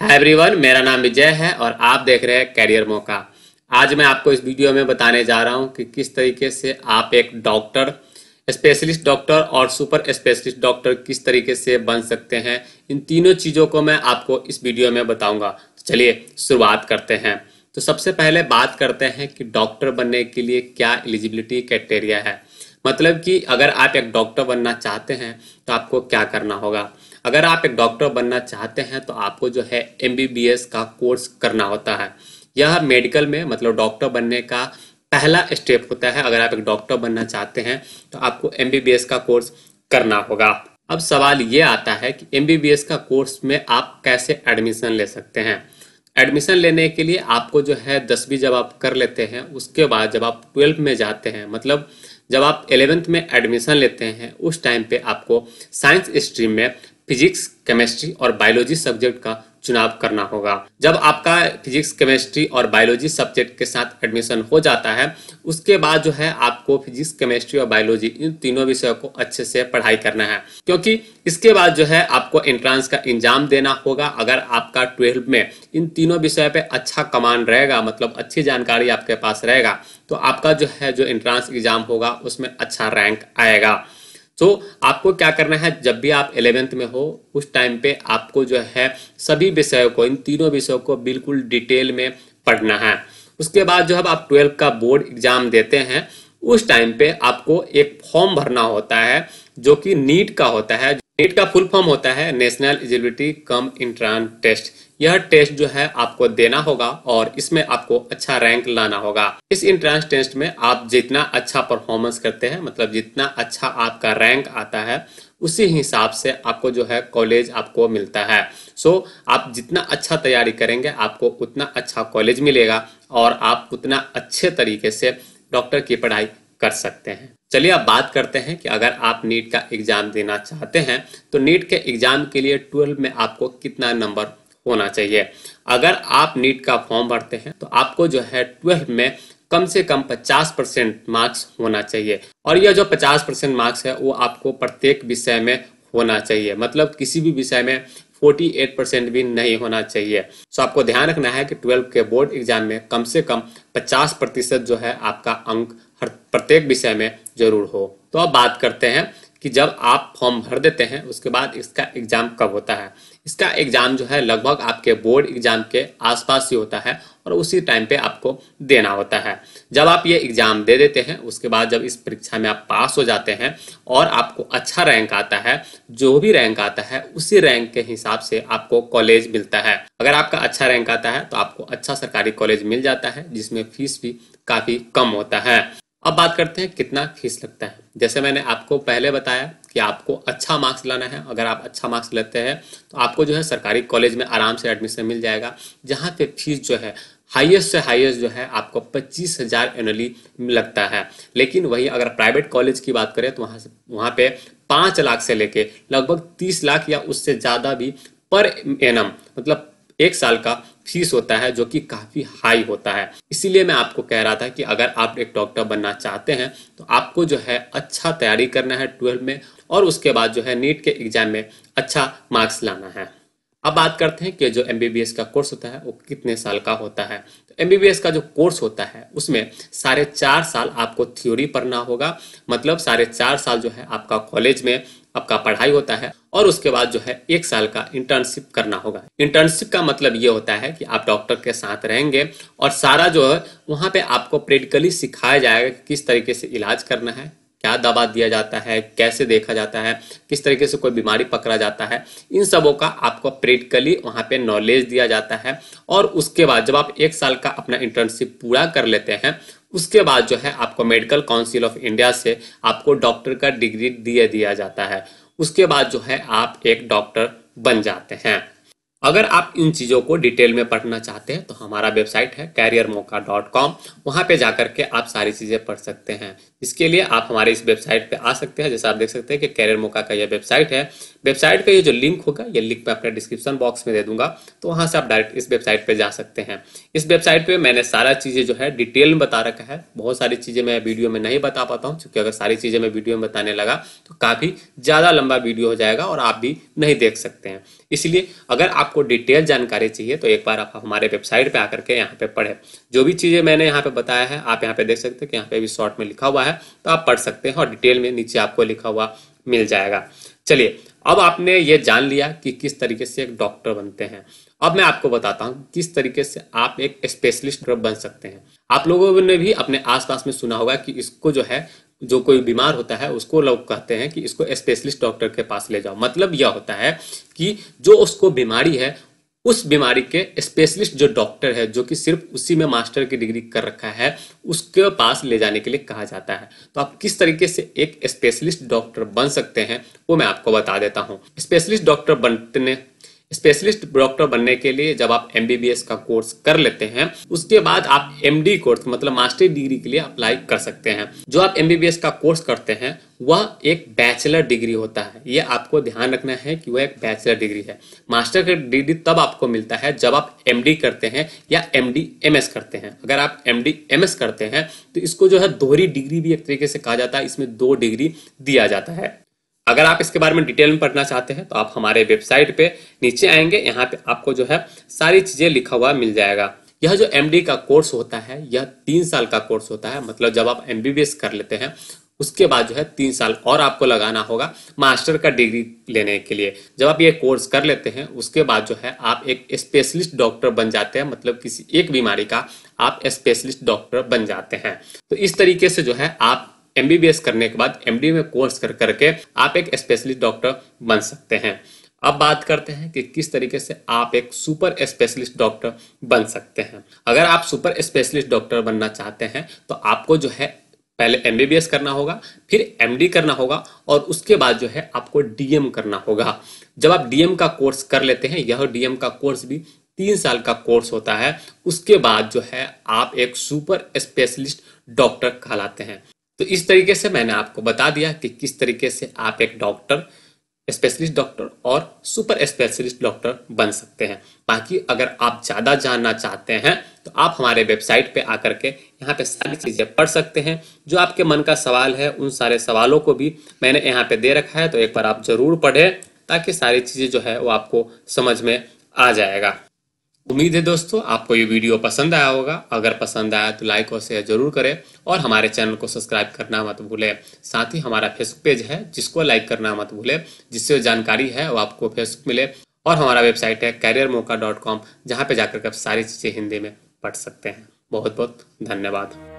hi everyone मेरा नाम विजय है और आप देख रहे हैं कैरियर मौका आज मैं आपको इस वीडियो में बताने जा रहा हूं कि किस तरीके से आप एक डॉक्टर स्पेशलिस्ट डॉक्टर और सुपर स्पेशलिस्ट डॉक्टर किस तरीके से बन सकते हैं इन तीनों चीज़ों को मैं आपको इस वीडियो में बताऊंगा चलिए शुरुआत करते हैं तो सबसे पहले बात करते हैं कि डॉक्टर बनने के लिए क्या एलिजिबिलिटी क्राइटेरिया है मतलब कि अगर आप एक डॉक्टर बनना चाहते हैं तो आपको क्या करना होगा अगर आप एक डॉक्टर बनना चाहते हैं तो आपको जो है एम का कोर्स करना होता है यह मेडिकल में मतलब डॉक्टर बनने का पहला स्टेप होता है अगर आप एक डॉक्टर बनना चाहते हैं तो आपको एम का कोर्स करना होगा अब सवाल ये आता है कि एम का कोर्स में आप कैसे एडमिशन ले सकते हैं एडमिशन लेने के लिए आपको जो है दसवीं जब आप कर लेते हैं उसके बाद जब आप ट्वेल्थ में जाते हैं मतलब जब आप एलेवेंथ में एडमिशन लेते हैं उस टाइम पे आपको साइंस स्ट्रीम में फिजिक्स केमिस्ट्री और बायोलॉजी सब्जेक्ट का चुनाव करना होगा जब आपका फिजिक्स केमिस्ट्री और बायोलॉजी सब्जेक्ट के साथ एडमिशन हो जाता है उसके बाद जो है आपको फिजिक्स केमिस्ट्री और बायोलॉजी इन तीनों विषयों को अच्छे से पढ़ाई करना है क्योंकि इसके बाद जो है आपको एंट्रांस का एग्जाम देना होगा अगर आपका ट्वेल्व में इन तीनों विषय पे अच्छा कमांड रहेगा मतलब अच्छी जानकारी आपके पास रहेगा तो आपका जो है जो एंट्रांस एग्जाम होगा उसमें अच्छा रैंक आएगा तो आपको क्या करना है जब भी आप इलेवेंथ में हो उस टाइम पे आपको जो है सभी विषयों को इन तीनों विषयों को बिल्कुल डिटेल में पढ़ना है उसके बाद जो है आप ट्वेल्थ का बोर्ड एग्जाम देते हैं उस टाइम पे आपको एक फॉर्म भरना होता है जो कि नीट का होता है नीट का फुल फॉर्म होता है national eligibility cum entrance test यह टेस्ट जो है आपको देना होगा और इसमें आपको अच्छा रैंक लाना होगा इस इंट्रेंस टेस्ट में आप जितना अच्छा परफॉर्मेंस करते हैं मतलब जितना अच्छा आपका रैंक आता है उसी हिसाब से आपको जो है कॉलेज आपको मिलता है सो so, आप जितना अच्छा तैयारी करेंगे आपको उतना अच्छा कॉलेज मिलेगा और आप उतना अच्छे तरीके से डॉक्टर की पढ़ाई कर सकते हैं चलिए अब बात करते हैं कि अगर आप नीट का एग्ज़ाम देना चाहते हैं तो नीट के एग्ज़ाम के लिए ट्वेल्व में आपको कितना नंबर होना चाहिए अगर आप नीट का फॉर्म भरते हैं तो आपको जो है ट्वेल्थ में कम से कम 50 परसेंट मार्क्स होना चाहिए और यह जो 50 परसेंट मार्क्स है वो आपको प्रत्येक विषय में होना चाहिए मतलब किसी भी विषय में 48 परसेंट भी नहीं होना चाहिए सो तो आपको ध्यान रखना है कि ट्वेल्व के बोर्ड एग्जाम में कम से कम 50 प्रतिशत जो है आपका अंक हर प्रत्येक विषय में जरूर हो तो अब बात करते हैं कि जब आप फॉर्म भर देते हैं उसके बाद इसका एग्जाम कब होता है इसका एग्जाम जो है लगभग आपके बोर्ड एग्जाम के आसपास ही होता है और उसी टाइम पे आपको देना होता है जब आप ये एग्जाम दे देते हैं उसके बाद जब इस परीक्षा में आप पास हो जाते हैं और आपको अच्छा रैंक आता है जो भी रैंक आता है उसी रैंक के हिसाब से आपको कॉलेज मिलता है अगर आपका अच्छा रैंक आता है तो आपको अच्छा सरकारी कॉलेज मिल जाता है जिसमें फीस भी काफ़ी कम होता है अब बात करते हैं कितना फीस लगता है जैसे मैंने आपको पहले बताया कि आपको अच्छा मार्क्स लाना है अगर आप अच्छा मार्क्स लेते हैं तो आपको जो है सरकारी कॉलेज में आराम से एडमिशन मिल जाएगा जहाँ पे फीस जो है हाईएस्ट से हाईएस्ट जो है आपको पच्चीस हज़ार एनअली लगता है लेकिन वही अगर प्राइवेट कॉलेज की बात करें तो वहाँ से वहाँ पे पाँच लाख से लेके लगभग तीस लाख या उससे ज़्यादा भी पर एनम मतलब एक साल का फीस होता है जो कि काफ़ी हाई होता है इसीलिए मैं आपको कह रहा था कि अगर आप एक डॉक्टर बनना चाहते हैं तो आपको जो है अच्छा तैयारी करना है ट्वेल्व में और उसके बाद जो है नीट के एग्जाम में अच्छा मार्क्स लाना है अब बात करते हैं कि जो एम का कोर्स होता है वो कितने साल का होता है तो एम का जो कोर्स होता है उसमें साढ़े चार साल आपको थ्योरी पढ़ना होगा मतलब साढ़े चार साल जो है आपका कॉलेज में आपका पढ़ाई होता है और उसके बाद जो है एक साल का इंटर्नशिप करना होगा इंटर्नशिप का मतलब ये होता है कि आप डॉक्टर के साथ रहेंगे और सारा जो है वहाँ पे आपको प्रैक्टिकली सिखाया जाएगा कि किस तरीके से इलाज करना है क्या दवा दिया जाता है कैसे देखा जाता है किस तरीके से कोई बीमारी पकड़ा जाता है इन सबों का आपको प्रैक्टिकली वहाँ पे नॉलेज दिया जाता है और उसके बाद जब आप एक साल का अपना इंटर्नशिप पूरा कर लेते हैं उसके बाद जो है आपको मेडिकल काउंसिल ऑफ इंडिया से आपको डॉक्टर का डिग्री दिया दिया जाता है उसके बाद जो है आप एक डॉक्टर बन जाते हैं अगर आप इन चीज़ों को डिटेल में पढ़ना चाहते हैं तो हमारा वेबसाइट है कैरियर मौका डॉट कॉम वहाँ पर जाकर के आप सारी चीज़ें पढ़ सकते हैं इसके लिए आप हमारे इस वेबसाइट पे आ सकते हैं जैसे आप देख सकते हैं कि कैरियर मौका का यह वेबसाइट है वेबसाइट का ये जो लिंक होगा ये लिंक मैं अपने डिस्क्रिप्शन बॉक्स में दे दूंगा तो वहाँ से आप डायरेक्ट इस वेबसाइट पर जा सकते हैं इस वेबसाइट पर मैंने सारा चीज़ें जो है डिटेल में बता रखा है बहुत सारी चीज़ें मैं वीडियो में नहीं बता पाता हूँ क्योंकि अगर सारी चीज़ें मैं वीडियो में बताने लगा तो काफ़ी ज़्यादा लंबा वीडियो हो जाएगा और आप भी नहीं देख सकते हैं इसलिए अगर आप आपको डिटेल जानकारी चाहिए तो एक बार आप हमारे वेबसाइट पे आकर के यहाँ पे पढ़े जो भी चीज़ें मैंने यहाँ पे बताया है आप यहाँ पे देख सकते हैं कि यहाँ पे भी शॉर्ट में लिखा हुआ है तो आप पढ़ सकते हैं और डिटेल में नीचे आपको लिखा हुआ मिल जाएगा चलिए अब आपने ये जान लिया कि किस तरीके से एक डॉक्टर बनते हैं अब मैं आपको बताता हूँ किस तरीके से आप एक स्पेशलिस्ट बन सकते हैं आप लोगों ने भी अपने आसपास में सुना होगा कि इसको जो है जो कोई बीमार होता है उसको लोग कहते हैं कि इसको स्पेशलिस्ट डॉक्टर के पास ले जाओ मतलब यह होता है कि जो उसको बीमारी है उस बीमारी के स्पेशलिस्ट जो डॉक्टर है जो कि सिर्फ उसी में मास्टर की डिग्री कर रखा है उसके पास ले जाने के लिए कहा जाता है तो आप किस तरीके से एक स्पेशलिस्ट डॉक्टर बन सकते हैं वो मैं आपको बता देता हूँ स्पेशलिस्ट डॉक्टर बनने स्पेशलिस्ट डॉक्टर बनने के लिए जब आप एम का कोर्स कर लेते हैं उसके बाद आप एम कोर्स मतलब मास्टर डिग्री के लिए अप्लाई कर सकते हैं जो आप एम का कोर्स करते हैं वह एक बैचलर डिग्री होता है ये आपको ध्यान रखना है कि वह एक बैचलर डिग्री है मास्टर का डिग्री तब आपको मिलता है जब आप एम करते हैं या एम डी करते हैं अगर आप एम डी करते हैं तो इसको जो है दोहरी डिग्री भी एक तरीके से कहा जाता है इसमें दो डिग्री दिया जाता है अगर आप इसके बारे में डिटेल में पढ़ना चाहते हैं तो आप हमारे वेबसाइट पे नीचे आएंगे यहाँ पे आपको जो है सारी चीजें लिखा हुआ मिल जाएगा यह जो एम का कोर्स होता है यह तीन साल का कोर्स होता है मतलब जब आप एम कर लेते हैं उसके बाद जो है तीन साल और आपको लगाना होगा मास्टर का डिग्री लेने के लिए जब आप ये कोर्स कर लेते हैं उसके बाद जो है आप एक स्पेशलिस्ट डॉक्टर बन जाते हैं मतलब किसी एक बीमारी का आप स्पेशलिस्ट डॉक्टर बन जाते हैं तो इस तरीके से जो है आप एमबीबीएस करने के बाद एमडी में कोर्स कर करके आप एक स्पेशलिस्ट डॉक्टर बन सकते हैं अब बात करते हैं कि किस तरीके से आप एक सुपर स्पेशलिस्ट डॉक्टर बन सकते हैं अगर आप सुपर स्पेशलिस्ट डॉक्टर बनना चाहते हैं तो आपको जो है पहले एमबीबीएस करना होगा फिर एमडी करना होगा और उसके बाद जो है आपको डीएम करना होगा जब आप डीएम का कोर्स कर लेते हैं यह डीएम का कोर्स भी तीन साल का कोर्स होता है उसके बाद जो है आप एक सुपर स्पेशलिस्ट डॉक्टर कहलाते हैं तो इस तरीके से मैंने आपको बता दिया कि किस तरीके से आप एक डॉक्टर स्पेशलिस्ट डॉक्टर और सुपर स्पेशलिस्ट डॉक्टर बन सकते हैं बाकी अगर आप ज़्यादा जानना चाहते हैं तो आप हमारे वेबसाइट पे आकर के यहाँ पे सारी चीज़ें पढ़ सकते हैं जो आपके मन का सवाल है उन सारे सवालों को भी मैंने यहाँ पे दे रखा है तो एक बार आप ज़रूर पढ़ें ताकि सारी चीज़ें जो है वो आपको समझ में आ जाएगा उम्मीद है दोस्तों आपको ये वीडियो पसंद आया होगा अगर पसंद आया तो लाइक और शेयर जरूर करें और हमारे चैनल को सब्सक्राइब करना मत भूलें साथ ही हमारा फेसबुक पेज है जिसको लाइक करना मत भूलें जिससे जानकारी है वो आपको फेसबुक मिले और हमारा वेबसाइट है कैरियर मौका डॉट कॉम जहाँ पर जाकर के आप सारी चीज़ें हिंदी में पढ़ सकते हैं बहुत बहुत धन्यवाद